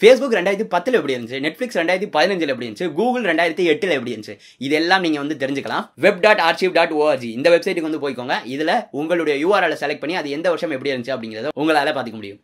Facebook ரெண்டாயிரத்தி பத்தில் எப்படி இருந்துச்சு நெட்ஃப்ளிக்ஸ் ரெண்டாயிரத்தி பதினஞ்சில் எப்படி இருந்துச்சு கூகுள் ரெண்டாயிரத்தி எட்டில் எப்படி இருந்துச்சு இதெல்லாம் நீங்கள் வந்து தெரிஞ்சுக்கலாம் web dot archive dot org இந்த வெப்சைட்டுக்கு வந்து போய்க்கோங்க இதில் உங்களுடைய யூஆர்எல் செலக்ட் பண்ணி அது எந்த வருஷம் எப்படி இருந்துச்சு அப்படிங்கிறத உங்களால் பார்த்துக்க முடியும்